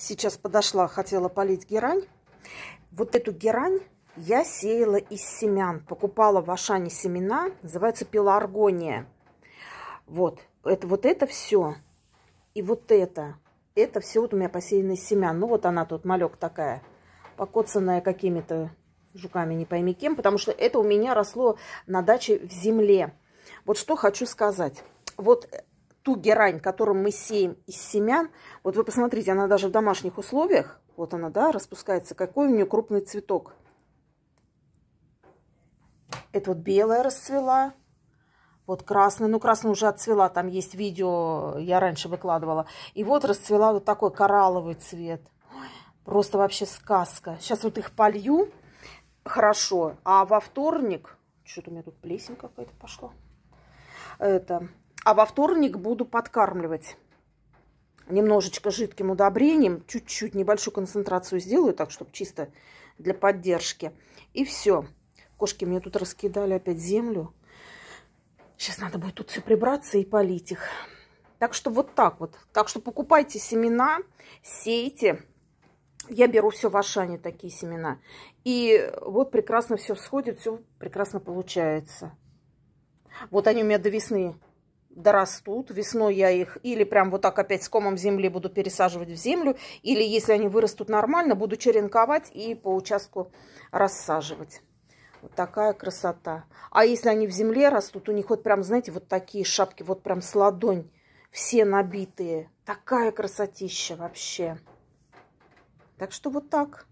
сейчас подошла, хотела полить герань. Вот эту герань я сеяла из семян. Покупала в Ашане семена, называется пеларгония. Вот, это вот это все и вот это. Это все вот у меня посеянные семян. Ну вот она тут, малек такая, покоцанная какими-то жуками, не пойми кем, потому что это у меня росло на даче в земле. Вот что хочу сказать. Вот ту герань, которую мы сеем из семян, вот вы посмотрите, она даже в домашних условиях, вот она, да, распускается, какой у нее крупный цветок. Это вот белая расцвела, вот красная, ну красная уже отцвела, там есть видео, я раньше выкладывала. И вот расцвела вот такой коралловый цвет. Ой, просто вообще сказка. Сейчас вот их полью, хорошо, а во вторник... Что-то у меня тут плесень какая-то пошла. Это, а во вторник буду подкармливать немножечко жидким удобрением, чуть-чуть небольшую концентрацию сделаю, так, чтобы чисто для поддержки. И все. Кошки мне тут раскидали опять землю. Сейчас надо будет тут все прибраться и полить их. Так что вот так вот. Так что покупайте семена, сейте. Я беру все в Ашане такие семена. И вот прекрасно все всходит, все прекрасно получается. Вот они у меня до весны дорастут. Весной я их или прям вот так опять с комом земли буду пересаживать в землю, или если они вырастут нормально, буду черенковать и по участку рассаживать. Вот такая красота. А если они в земле растут, у них вот прям, знаете, вот такие шапки, вот прям с ладонь, все набитые. Такая красотища вообще. Так что вот так.